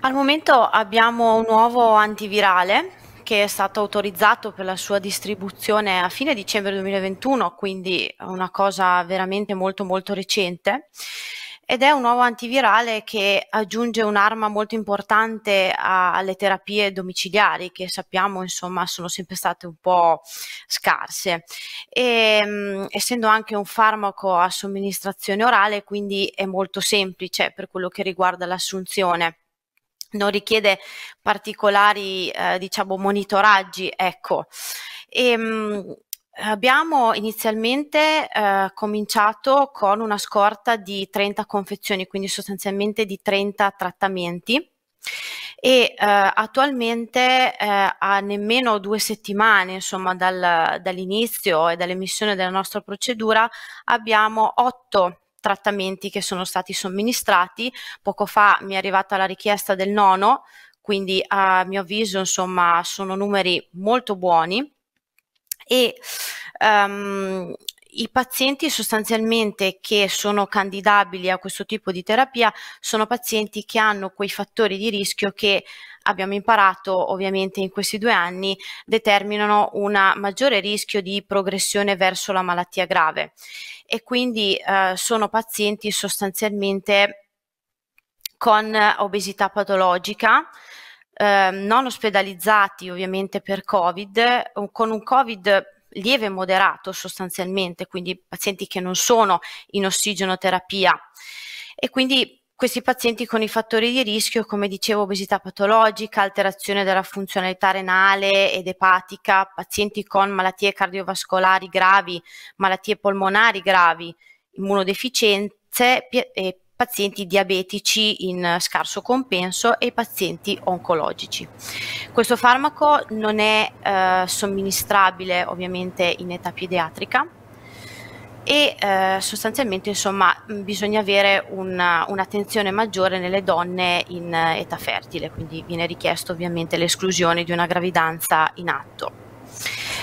Al momento abbiamo un nuovo antivirale che è stato autorizzato per la sua distribuzione a fine dicembre 2021, quindi una cosa veramente molto molto recente. Ed è un nuovo antivirale che aggiunge un'arma molto importante a, alle terapie domiciliari che sappiamo insomma sono sempre state un po' scarse. E, mh, mm, essendo anche un farmaco a somministrazione orale, quindi è molto semplice per quello che riguarda l'assunzione non richiede particolari eh, diciamo monitoraggi ecco e, ehm, mh, Abbiamo inizialmente eh, cominciato con una scorta di 30 confezioni, quindi sostanzialmente di 30 trattamenti e eh, attualmente eh, a nemmeno due settimane insomma, dal, dall'inizio e dall'emissione della nostra procedura abbiamo otto trattamenti che sono stati somministrati. Poco fa mi è arrivata la richiesta del nono, quindi a mio avviso insomma sono numeri molto buoni e um, i pazienti sostanzialmente che sono candidabili a questo tipo di terapia sono pazienti che hanno quei fattori di rischio che abbiamo imparato ovviamente in questi due anni determinano un maggiore rischio di progressione verso la malattia grave e quindi eh, sono pazienti sostanzialmente con obesità patologica, eh, non ospedalizzati ovviamente per Covid, con un Covid lieve e moderato sostanzialmente, quindi pazienti che non sono in ossigenoterapia. E quindi questi pazienti con i fattori di rischio, come dicevo, obesità patologica, alterazione della funzionalità renale ed epatica, pazienti con malattie cardiovascolari gravi, malattie polmonari gravi, immunodeficienze e pazienti diabetici in eh, scarso compenso e pazienti oncologici. Questo farmaco non è eh, somministrabile ovviamente in età pediatrica e eh, sostanzialmente insomma mm, bisogna avere una, un'attenzione maggiore nelle donne in eh, età fertile, quindi viene richiesto ovviamente l'esclusione di una gravidanza in atto.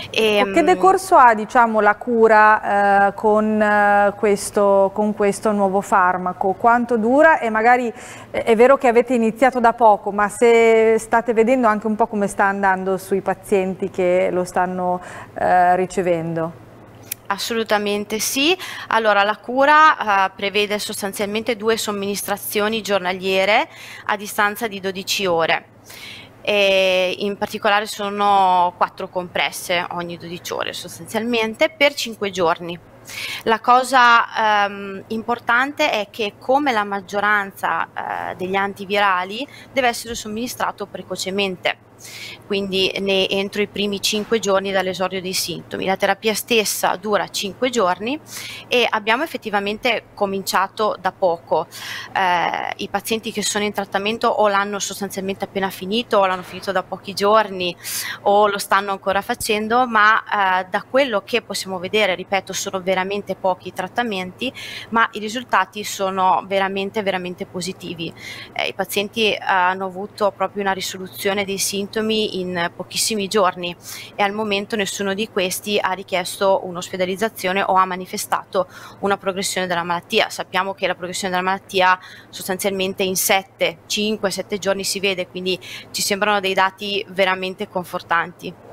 E, ehm, che decorso ha diciamo, la cura eh, con, eh, questo, con, questo, nuovo farmaco? Quanto dura? E magari eh, è vero che avete iniziato da poco, ma se state vedendo anche un po' come sta andando sui pazienti che lo stanno eh, ricevendo? Assolutamente sì. Allora, la cura eh, prevede sostanzialmente due somministrazioni giornaliere a distanza di 12 ore e in particolare sono quattro compresse ogni 12 ore sostanzialmente per 5 giorni. La cosa ehm, importante è che come la maggioranza eh, degli antivirali deve essere somministrato precocemente quindi ne entro i primi 5 giorni dall'esordio dei sintomi. La terapia stessa dura 5 giorni e abbiamo effettivamente cominciato da poco. Eh, I pazienti che sono in trattamento o l'hanno sostanzialmente appena finito o l'hanno finito da pochi giorni o lo stanno ancora facendo, ma eh, da quello che possiamo vedere, ripeto, sono veramente pochi i trattamenti, ma i risultati sono veramente, veramente positivi. Eh, I pazienti hanno avuto proprio una risoluzione dei sintomi sintomi in pochissimi giorni e al momento nessuno di questi ha richiesto un'ospedalizzazione o ha manifestato una progressione della malattia. Sappiamo che la progressione della malattia sostanzialmente in 7, 5, 7 giorni si vede, quindi ci sembrano dei dati veramente confortanti.